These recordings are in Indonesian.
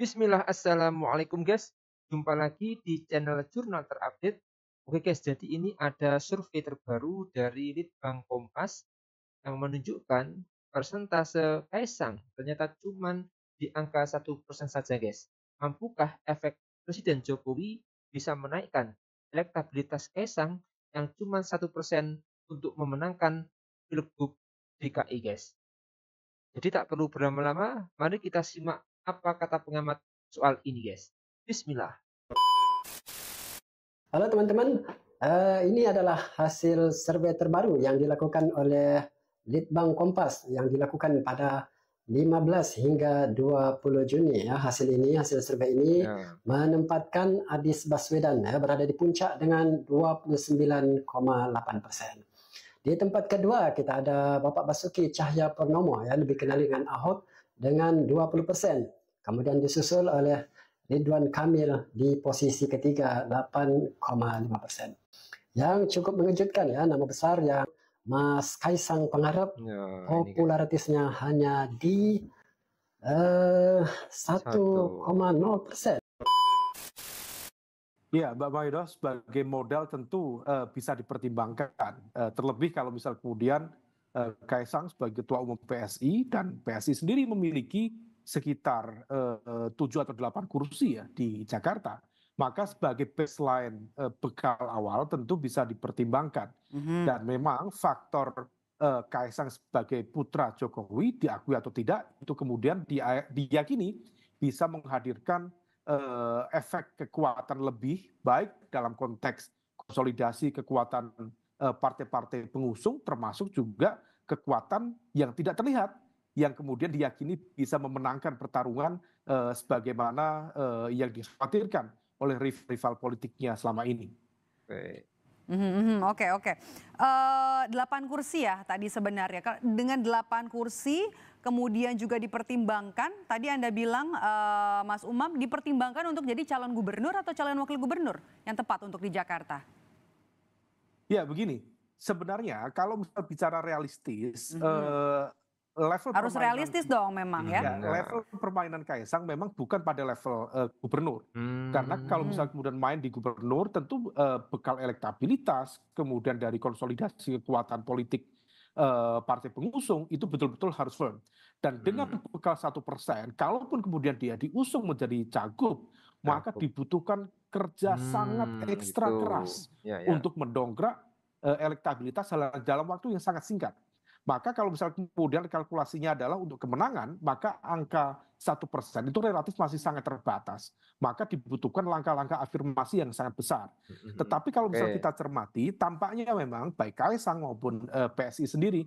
Bismillah, Assalamualaikum guys. Jumpa lagi di channel Jurnal Terupdate. Oke guys, jadi ini ada survei terbaru dari Litbang Kompas yang menunjukkan persentase Kaisang ternyata cuma di angka 1% saja guys. Mampukah efek Presiden Jokowi bisa menaikkan elektabilitas Kaisang yang cuma 1% untuk memenangkan Pilgub DKI guys. Jadi tak perlu berlama-lama, mari kita simak apa kata pengamat soal ini, guys? Bismillah. Halo teman-teman, uh, ini adalah hasil survei terbaru yang dilakukan oleh Litbang Kompas yang dilakukan pada 15 hingga 20 Juni ya hasil ini hasil survei ini ya. menempatkan Adis Baswedan ya berada di puncak dengan 29,8 persen. Di tempat kedua kita ada Bapak Basuki Cahya Purnomo ya lebih kenal dengan Ahok dengan 20%. Kemudian disusul oleh Ridwan Kamil di posisi ketiga 8,5%. Yang cukup mengejutkan ya nama besar yang Mas Kaisang Pengarap ya, kan. popularitasnya kan. hanya di eh, 1,0 persen. Ya, Mbak Mahidah sebagai modal tentu uh, bisa dipertimbangkan, uh, terlebih kalau misal kemudian Eh, Kaisang sebagai ketua umum PSI dan PSI sendiri memiliki sekitar eh, eh, tujuh atau delapan kursi ya di Jakarta. Maka sebagai baseline bekal awal tentu bisa dipertimbangkan. Mm-hmm. Dan memang faktor Kaisang sebagai putra Jokowi diakui atau tidak itu kemudian diyakini bisa menghadirkan efek kekuatan lebih baik dalam konteks konsolidasi kekuatan Eh, partai-partai pengusung termasuk juga kekuatan yang tidak terlihat yang kemudian diyakini bisa memenangkan pertarungan eh, sebagaimana eh, yang dikhawatirkan oleh rival politiknya selama ini. Mhm, mhm, oke. oke, eh, delapan kursi ya tadi sebenarnya. Dengan delapan kursi, kemudian juga dipertimbangkan. Tadi Anda bilang, uh, Mas Umam, dipertimbangkan untuk jadi calon gubernur atau calon wakil gubernur yang tepat untuk di Jakarta. Ya begini, sebenarnya kalau misal bicara realistis, mm -hmm. uh, level harus realistis dong memang ya. ya. Level permainan Kaisang memang bukan pada level uh, gubernur. Hmm. Karena kalau misal kemudian main di gubernur tentu uh, bekal elektabilitas kemudian dari konsolidasi kekuatan politik partai pengusung itu betul-betul harus firm. Dan hmm. dengan bekal satu persen, kalaupun kemudian dia diusung menjadi cagup, maka dibutuhkan kerja hmm, sangat ekstra gitu. keras ya, ya. untuk mendongkrak uh, elektabilitas dalam waktu yang sangat singkat. Maka kalau misalnya kemudian kalkulasinya adalah untuk kemenangan, maka angka satu persen itu relatif masih sangat terbatas. Maka dibutuhkan langkah-langkah afirmasi yang sangat besar. Hmm, hmm, hmm. Tetapi kalau misalnya kita cermati, tampaknya memang baik Kaisang maupun eh, PSI sendiri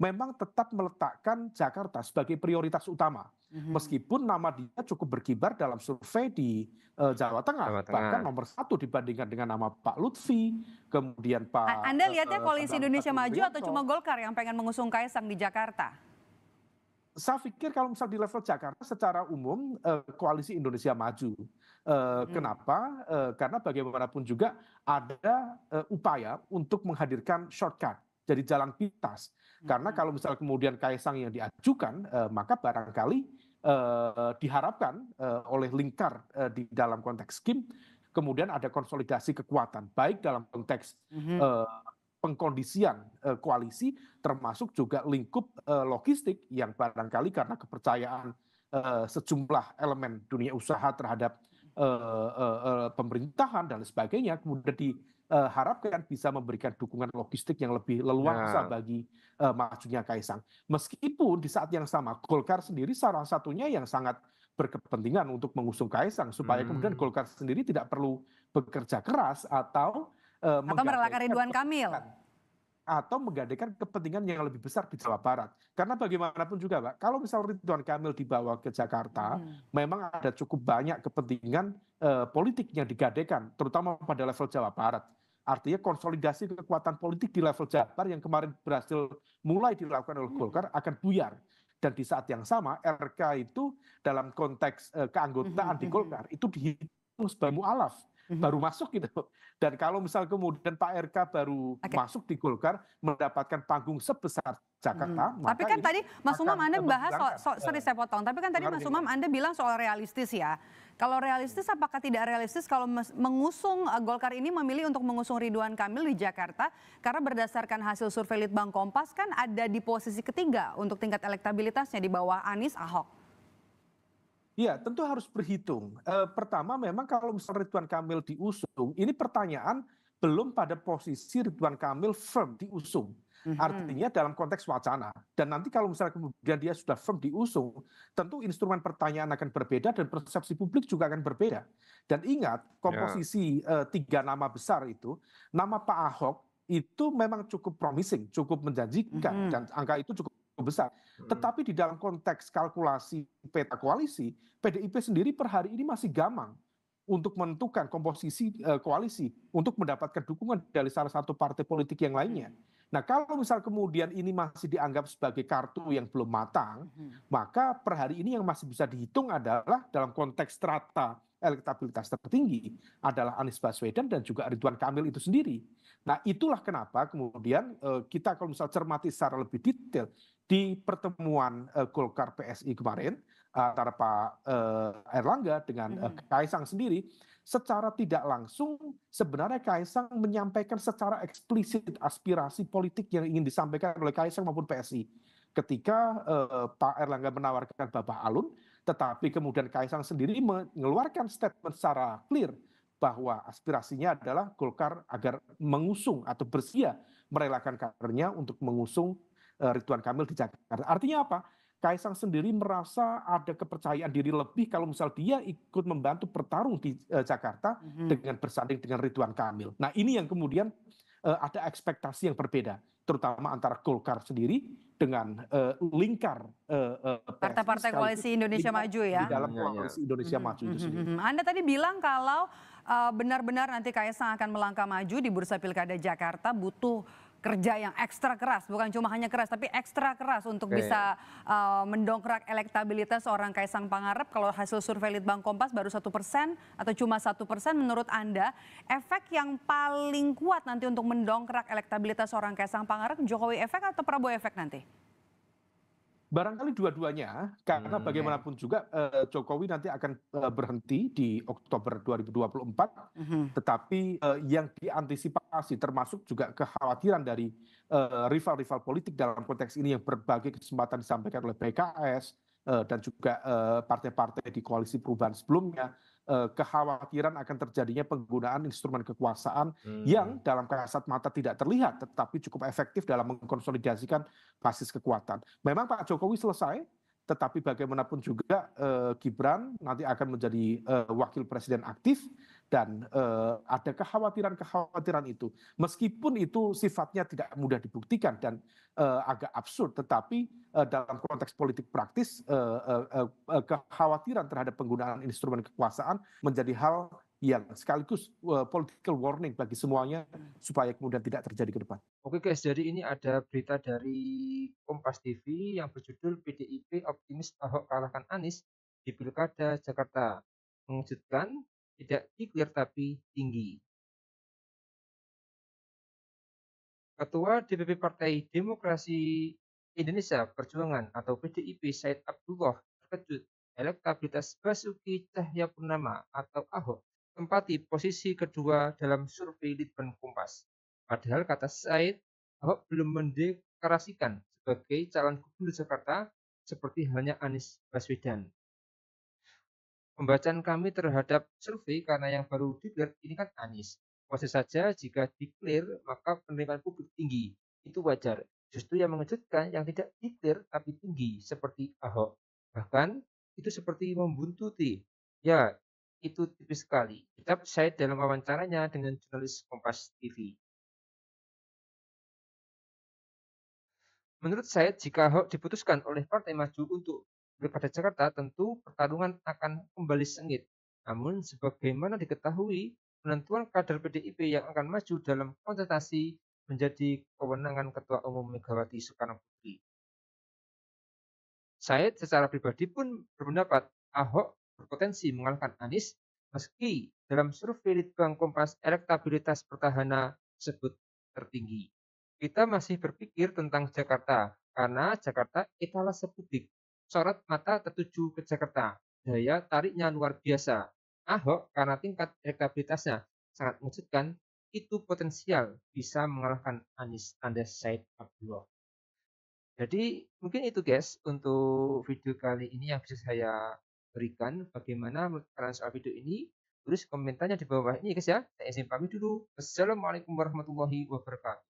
memang tetap meletakkan Jakarta sebagai prioritas utama. Mm-hmm. Meskipun nama dia cukup berkibar dalam survei di uh, Jawa, Tengah, Jawa Tengah, bahkan nomor satu dibandingkan dengan nama Pak Lutfi, kemudian Pak. Anda eh, lihatnya uh, koalisi Indonesia Maju atau cuma Golkar yang pengen mengusung Kaisang di Jakarta? Saya pikir kalau misal di level Jakarta secara umum uh, koalisi Indonesia Maju. Uh, hmm. Kenapa? Uh, karena bagaimanapun juga ada uh, upaya untuk menghadirkan shortcut jadi jalan pintas. Karena kalau misal kemudian Kaisang yang diajukan, eh, maka barangkali eh, diharapkan eh, oleh lingkar di dalam konteks Kim, kemudian ada konsolidasi kekuatan, baik dalam konteks mm-hmm. pengkondisian koalisi, termasuk juga lingkup logistik yang barangkali karena kepercayaan sejumlah elemen dunia usaha terhadap pemerintahan dan sebagainya, kemudian di uh, harapkan bisa memberikan dukungan logistik yang lebih leluasa nah. bagi uh, majunya Kaisang. Meskipun di saat yang sama Golkar sendiri salah satunya yang sangat berkepentingan untuk mengusung Kaisang supaya hmm. kemudian Golkar sendiri tidak perlu bekerja keras atau uh, atau merelakan Ridwan Kamil atau menggadaikan kepentingan yang lebih besar di Jawa Barat. Karena bagaimanapun juga, Pak, kalau misal Ridwan Kamil dibawa ke Jakarta, hmm. memang ada cukup banyak kepentingan eh, politik yang digadaikan, terutama pada level Jawa Barat. Artinya konsolidasi kekuatan politik di level Jabar yang kemarin berhasil mulai dilakukan oleh hmm. Golkar akan buyar. Dan di saat yang sama RK itu dalam konteks eh, keanggotaan di hmm, hmm, Golkar itu dihitung sebagai mualaf baru mhm. masuk gitu. Dan kalau misal kemudian Pak RK baru okay. masuk di Golkar mendapatkan panggung sebesar Jakarta. Hmm. Tapi kan tadi Mas Umam Anda bahas soal, so, sorry iya. saya potong. Tapi kan tadi Mas Umam Anda bilang soal realistis ya. Kalau realistis apakah tidak realistis kalau mengusung eh, Golkar ini memilih untuk mengusung Ridwan Kamil di Jakarta karena berdasarkan hasil survei Litbang Kompas kan ada di posisi ketiga untuk tingkat elektabilitasnya di bawah Anies Ahok. Ya, tentu harus berhitung. E, pertama, memang kalau misalnya Ridwan Kamil diusung, ini pertanyaan belum pada posisi Ridwan Kamil firm diusung. Mhm. Artinya dalam konteks wacana. Dan nanti kalau misalnya kemudian dia sudah firm diusung, tentu instrumen pertanyaan akan berbeda dan persepsi publik juga akan berbeda. Dan ingat, ya. komposisi yeah. e, tiga nama besar itu, nama Pak Ahok itu memang cukup promising, cukup menjanjikan mm -hmm. dan angka itu cukup besar. Hmm. Tetapi di dalam konteks kalkulasi peta koalisi, PDIP sendiri per hari ini masih gamang untuk menentukan komposisi uh, koalisi untuk mendapatkan dukungan dari salah satu partai politik yang lainnya. Hmm. Nah, kalau misal kemudian ini masih dianggap sebagai kartu yang belum matang, hmm. maka per hari ini yang masih bisa dihitung adalah dalam konteks strata elektabilitas tertinggi adalah Anies Baswedan dan juga Ridwan Kamil itu sendiri. Nah, itulah kenapa kemudian eh, kita kalau misal cermati secara lebih detail di pertemuan eh, Golkar PSI kemarin eh, antara Pak Erlangga dengan Kaisang sendiri, secara tidak langsung sebenarnya Kaisang menyampaikan secara eksplisit aspirasi politik yang ingin disampaikan oleh Kaisang maupun PSI. Ketika eh, Pak Erlangga menawarkan Bapak Alun, tetapi kemudian Kaisang sendiri mengeluarkan statement secara clear bahwa aspirasinya adalah Golkar agar mengusung atau bersedia merelakan karirnya untuk mengusung eh, Ridwan Kamil di Jakarta. Artinya apa? Kaisang sendiri merasa ada kepercayaan diri lebih kalau misal dia ikut membantu bertarung di uh, Jakarta mm-hmm. dengan bersanding dengan Ridwan Kamil. Nah ini yang kemudian uh, ada ekspektasi yang berbeda, terutama antara Golkar sendiri dengan uh, lingkar partai-partai koalisi Indonesia Maju ya di dalam iya, iya. koalisi Indonesia mm-hmm. Maju itu mhm, sendiri. Mhm. Anda tadi bilang kalau Eh, benar-benar nanti Kaisang akan melangkah maju di Bursa Pilkada Jakarta butuh kerja yang ekstra keras, bukan cuma hanya keras, tapi ekstra keras untuk Oke. bisa uh, mendongkrak elektabilitas seorang Kaisang Pangarep. Kalau hasil survei Litbang Kompas baru satu persen atau cuma satu persen, menurut anda efek yang paling kuat nanti untuk mendongkrak elektabilitas seorang Kaisang Pangarep, Jokowi efek atau Prabowo efek nanti? barangkali dua-duanya karena hmm. bagaimanapun juga uh, Jokowi nanti akan uh, berhenti di Oktober 2024 hmm. tetapi uh, yang diantisipasi termasuk juga kekhawatiran dari rival-rival uh, politik dalam konteks ini yang berbagai kesempatan disampaikan oleh PKS uh, dan juga partai-partai uh, di koalisi perubahan sebelumnya Eh, kekhawatiran akan terjadinya penggunaan instrumen kekuasaan hmm. yang dalam kasat mata tidak terlihat tetapi cukup efektif dalam mengkonsolidasikan basis kekuatan. Memang Pak Jokowi selesai tetapi bagaimanapun juga eh, Gibran nanti akan menjadi eh, wakil presiden aktif dan eh, ada kekhawatiran-kekhawatiran itu. Meskipun itu sifatnya tidak mudah dibuktikan dan eh, agak absurd, tetapi eh, dalam konteks politik praktis kekhawatiran terhadap penggunaan instrumen kekuasaan menjadi hal yang sekaligus uh, political warning bagi semuanya supaya kemudian tidak terjadi ke depan. Oke guys, jadi ini ada berita dari Kompas TV yang berjudul PDIP optimis Ahok kalahkan Anies di Pilkada Jakarta. Mengejutkan tidak clear tapi tinggi. Ketua DPP Partai Demokrasi Indonesia Perjuangan atau PDIP Said Abdullah terkejut elektabilitas Basuki Cahayapurnama atau Ahok tempati posisi kedua dalam survei Litbang Kompas. Padahal kata Said, Ahok belum mendeklarasikan sebagai calon gubernur Jakarta seperti halnya Anies Baswedan. Pembacaan kami terhadap survei karena yang baru declare ini kan Anies. Wajar saja jika declare maka penerimaan publik tinggi. Itu wajar. Justru yang mengejutkan yang tidak declare tapi tinggi seperti Ahok. Bahkan itu seperti membuntuti. Ya, itu tipis sekali. Kitab saya dalam wawancaranya dengan jurnalis Kompas TV. Menurut saya, jika Ahok diputuskan oleh Partai Maju untuk daripada Jakarta, tentu pertarungan akan kembali sengit. Namun, sebagaimana diketahui, penentuan kader PDIP yang akan maju dalam kontestasi menjadi kewenangan Ketua Umum Megawati Soekarno Putri. Said secara pribadi pun berpendapat Ahok berpotensi mengalahkan Anies meski dalam survei Litbang Kompas elektabilitas pertahanan tersebut tertinggi. Kita masih berpikir tentang Jakarta karena Jakarta etalase publik sorot mata tertuju ke Jakarta. Daya tariknya luar biasa. Ahok karena tingkat elektabilitasnya sangat mengejutkan, itu potensial bisa mengalahkan Anies Said Abdullah. Jadi mungkin itu guys untuk video kali ini yang bisa saya berikan. Bagaimana menurut kalian soal video ini? Tulis komentarnya di bawah ini guys ya. Saya izin pamit dulu. Assalamualaikum warahmatullahi wabarakatuh.